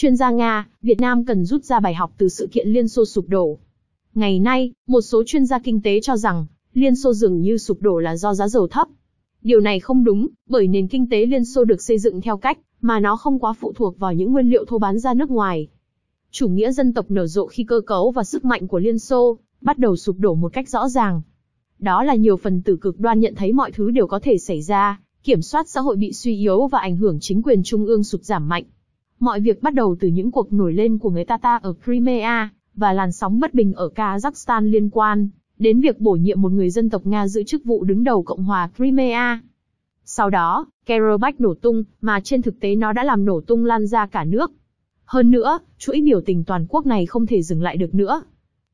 Chuyên gia Nga, Việt Nam cần rút ra bài học từ sự kiện Liên Xô sụp đổ. Ngày nay, một số chuyên gia kinh tế cho rằng, Liên Xô dường như sụp đổ là do giá dầu thấp. Điều này không đúng, bởi nền kinh tế Liên Xô được xây dựng theo cách mà nó không quá phụ thuộc vào những nguyên liệu thô bán ra nước ngoài. Chủ nghĩa dân tộc nở rộ khi cơ cấu và sức mạnh của Liên Xô bắt đầu sụp đổ một cách rõ ràng. Đó là nhiều phần tử cực đoan nhận thấy mọi thứ đều có thể xảy ra, kiểm soát xã hội bị suy yếu và ảnh hưởng chính quyền trung ương sụt giảm mạnh. Mọi việc bắt đầu từ những cuộc nổi lên của người Tata ở Crimea và làn sóng bất bình ở Kazakhstan liên quan đến việc bổ nhiệm một người dân tộc Nga giữ chức vụ đứng đầu Cộng hòa Crimea. Sau đó, Karabakh nổ tung, mà trên thực tế nó đã làm nổ tung lan ra cả nước. Hơn nữa, chuỗi biểu tình toàn quốc này không thể dừng lại được nữa.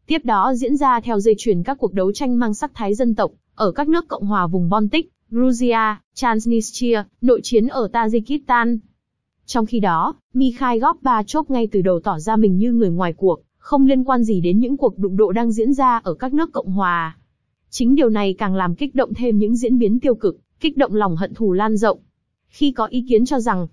Tiếp đó diễn ra theo dây chuyền các cuộc đấu tranh mang sắc thái dân tộc ở các nước Cộng hòa vùng Baltic, Georgia, Transnistria, nội chiến ở Tajikistan, trong khi đó, Mikhail chốt ngay từ đầu tỏ ra mình như người ngoài cuộc, không liên quan gì đến những cuộc đụng độ đang diễn ra ở các nước Cộng Hòa. Chính điều này càng làm kích động thêm những diễn biến tiêu cực, kích động lòng hận thù lan rộng. Khi có ý kiến cho rằng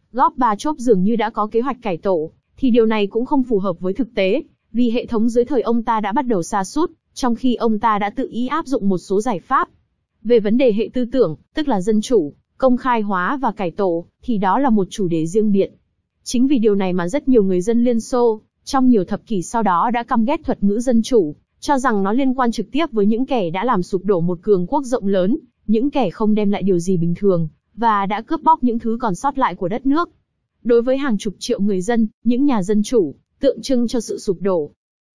chốt dường như đã có kế hoạch cải tổ, thì điều này cũng không phù hợp với thực tế, vì hệ thống dưới thời ông ta đã bắt đầu xa sút, trong khi ông ta đã tự ý áp dụng một số giải pháp. Về vấn đề hệ tư tưởng, tức là dân chủ, công khai hóa và cải tổ, thì đó là một chủ đề riêng biệt. Chính vì điều này mà rất nhiều người dân Liên Xô, trong nhiều thập kỷ sau đó đã căm ghét thuật ngữ dân chủ, cho rằng nó liên quan trực tiếp với những kẻ đã làm sụp đổ một cường quốc rộng lớn, những kẻ không đem lại điều gì bình thường, và đã cướp bóc những thứ còn sót lại của đất nước. Đối với hàng chục triệu người dân, những nhà dân chủ, tượng trưng cho sự sụp đổ.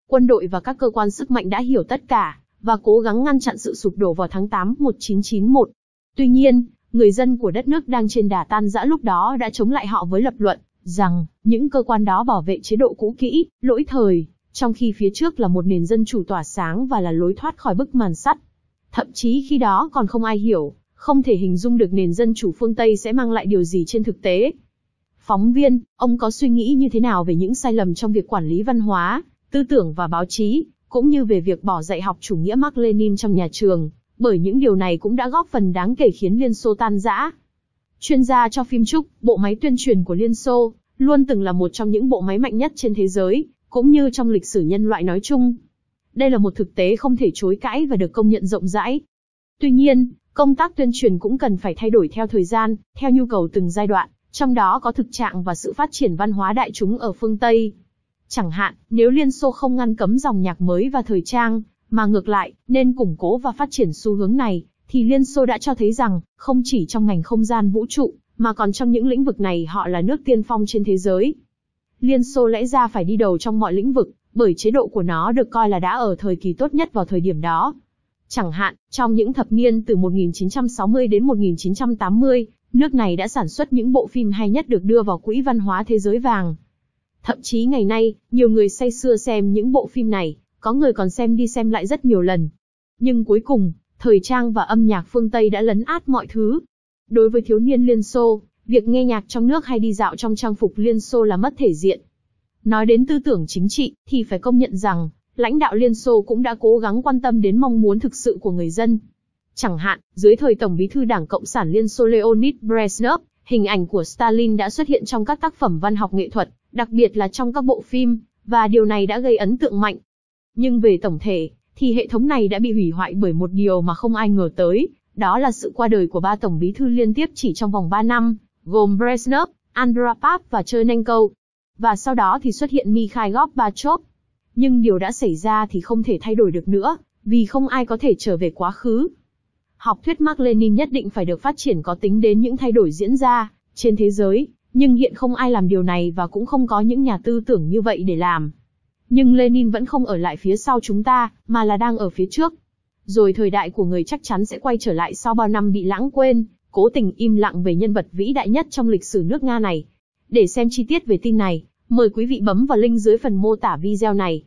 Quân đội và các cơ quan sức mạnh đã hiểu tất cả, và cố gắng ngăn chặn sự sụp đổ vào tháng 8 1991. Tuy nhiên, người dân của đất nước đang trên đà tan rã lúc đó đã chống lại họ với lập luận rằng những cơ quan đó bảo vệ chế độ cũ kỹ, lỗi thời, trong khi phía trước là một nền dân chủ tỏa sáng và là lối thoát khỏi bức màn sắt. Thậm chí khi đó còn không ai hiểu, không thể hình dung được nền dân chủ phương Tây sẽ mang lại điều gì trên thực tế. Phóng viên, ông có suy nghĩ như thế nào về những sai lầm trong việc quản lý văn hóa, tư tưởng và báo chí, cũng như về việc bỏ dạy học chủ nghĩa Mark Lenin trong nhà trường, bởi những điều này cũng đã góp phần đáng kể khiến Liên Xô tan rã. Chuyên gia cho phim trúc, bộ máy tuyên truyền của Liên Xô luôn từng là một trong những bộ máy mạnh nhất trên thế giới, cũng như trong lịch sử nhân loại nói chung. Đây là một thực tế không thể chối cãi và được công nhận rộng rãi. Tuy nhiên, công tác tuyên truyền cũng cần phải thay đổi theo thời gian, theo nhu cầu từng giai đoạn, trong đó có thực trạng và sự phát triển văn hóa đại chúng ở phương Tây. Chẳng hạn, nếu Liên Xô không ngăn cấm dòng nhạc mới và thời trang, mà ngược lại, nên củng cố và phát triển xu hướng này, thì Liên Xô đã cho thấy rằng, không chỉ trong ngành không gian vũ trụ, mà còn trong những lĩnh vực này họ là nước tiên phong trên thế giới. Liên Xô lẽ ra phải đi đầu trong mọi lĩnh vực, bởi chế độ của nó được coi là đã ở thời kỳ tốt nhất vào thời điểm đó. Chẳng hạn, trong những thập niên từ 1960 đến 1980, nước này đã sản xuất những bộ phim hay nhất được đưa vào quỹ văn hóa thế giới vàng. Thậm chí ngày nay, nhiều người say sưa xem những bộ phim này, có người còn xem đi xem lại rất nhiều lần. Nhưng cuối cùng, thời trang và âm nhạc phương Tây đã lấn át mọi thứ. Đối với thiếu niên Liên Xô, việc nghe nhạc trong nước hay đi dạo trong trang phục Liên Xô là mất thể diện. Nói đến tư tưởng chính trị, thì phải công nhận rằng, lãnh đạo Liên Xô cũng đã cố gắng quan tâm đến mong muốn thực sự của người dân. Chẳng hạn, dưới thời Tổng bí thư Đảng Cộng sản Liên Xô Leonid Brezhnev, hình ảnh của Stalin đã xuất hiện trong các tác phẩm văn học nghệ thuật, đặc biệt là trong các bộ phim, và điều này đã gây ấn tượng mạnh. Nhưng về tổng thể, thì hệ thống này đã bị hủy hoại bởi một điều mà không ai ngờ tới, đó là sự qua đời của ba tổng bí thư liên tiếp chỉ trong vòng 3 năm, gồm Brezhnev, Andropov và Chernenko. Và sau đó thì xuất hiện Mikhail Gorbachev. Nhưng điều đã xảy ra thì không thể thay đổi được nữa, vì không ai có thể trở về quá khứ. Học thuyết Mark Lenin nhất định phải được phát triển có tính đến những thay đổi diễn ra trên thế giới, nhưng hiện không ai làm điều này và cũng không có những nhà tư tưởng như vậy để làm. Nhưng Lenin vẫn không ở lại phía sau chúng ta, mà là đang ở phía trước. Rồi thời đại của người chắc chắn sẽ quay trở lại sau bao năm bị lãng quên, cố tình im lặng về nhân vật vĩ đại nhất trong lịch sử nước Nga này. Để xem chi tiết về tin này, mời quý vị bấm vào link dưới phần mô tả video này.